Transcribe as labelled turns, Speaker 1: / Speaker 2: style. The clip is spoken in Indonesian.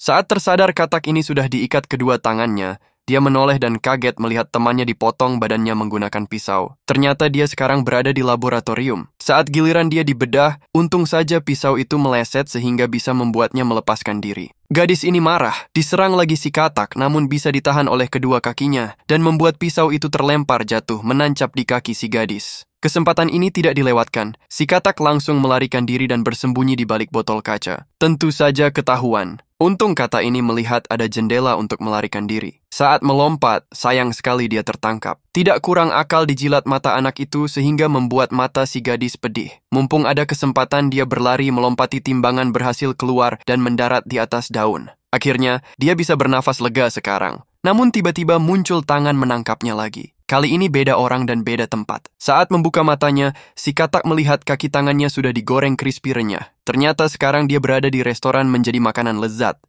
Speaker 1: Saat tersadar katak ini sudah diikat kedua tangannya, dia menoleh dan kaget melihat temannya dipotong badannya menggunakan pisau. Ternyata dia sekarang berada di laboratorium. Saat giliran dia dibedah, untung saja pisau itu meleset sehingga bisa membuatnya melepaskan diri. Gadis ini marah, diserang lagi si katak namun bisa ditahan oleh kedua kakinya dan membuat pisau itu terlempar jatuh menancap di kaki si gadis. Kesempatan ini tidak dilewatkan. Si katak langsung melarikan diri dan bersembunyi di balik botol kaca. Tentu saja ketahuan. Untung kata ini melihat ada jendela untuk melarikan diri. Saat melompat, sayang sekali dia tertangkap. Tidak kurang akal dijilat mata anak itu sehingga membuat mata si gadis pedih. Mumpung ada kesempatan dia berlari melompati timbangan berhasil keluar dan mendarat di atas daun. Akhirnya, dia bisa bernafas lega sekarang. Namun tiba-tiba muncul tangan menangkapnya lagi. Kali ini beda orang dan beda tempat. Saat membuka matanya, si katak melihat kaki tangannya sudah digoreng crispy renyah. Ternyata sekarang dia berada di restoran menjadi makanan lezat.